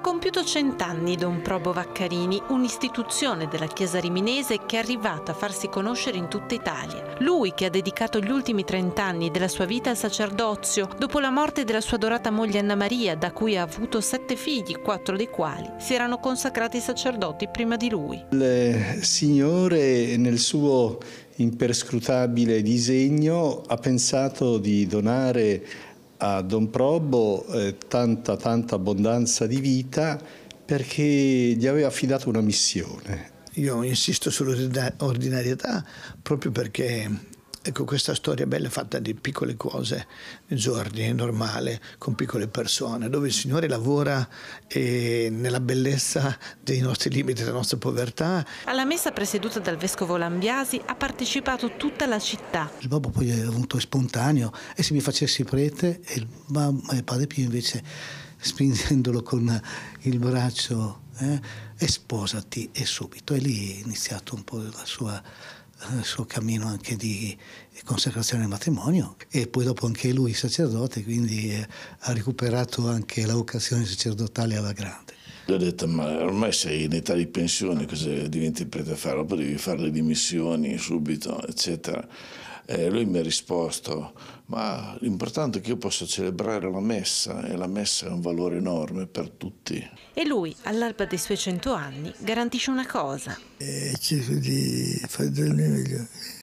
compiuto cent'anni Don Probo Vaccarini, un'istituzione della Chiesa riminese che è arrivata a farsi conoscere in tutta Italia. Lui che ha dedicato gli ultimi trent'anni della sua vita al sacerdozio, dopo la morte della sua adorata moglie Anna Maria, da cui ha avuto sette figli, quattro dei quali si erano consacrati sacerdoti prima di lui. Il Signore nel suo imperscrutabile disegno ha pensato di donare a Don Probo eh, tanta tanta abbondanza di vita perché gli aveva affidato una missione. Io insisto sull'ordinarietà proprio perché Ecco, questa storia bella fatta di piccole cose, giorni, normale, con piccole persone, dove il Signore lavora eh, nella bellezza dei nostri limiti, della nostra povertà. Alla messa presieduta dal Vescovo Lambiasi ha partecipato tutta la città. Il babbo poi è venuto spontaneo e se mi facessi prete e il, mamma, il padre Pio invece spingendolo con il braccio eh, e sposati e subito. E lì è iniziato un po' la sua il eh, suo cammino anche di consacrazione al matrimonio e poi dopo anche lui sacerdote, quindi eh, ha recuperato anche la vocazione sacerdotale alla grande. Gli ho detto, ma ormai sei in età di pensione, cosa diventi prete a fare? Dopo devi fare le dimissioni subito, eccetera. E lui mi ha risposto, ma l'importante è che io possa celebrare la messa e la messa è un valore enorme per tutti. E lui, all'alba dei suoi cento anni, garantisce una cosa. E eh, cerco di fare del mio meglio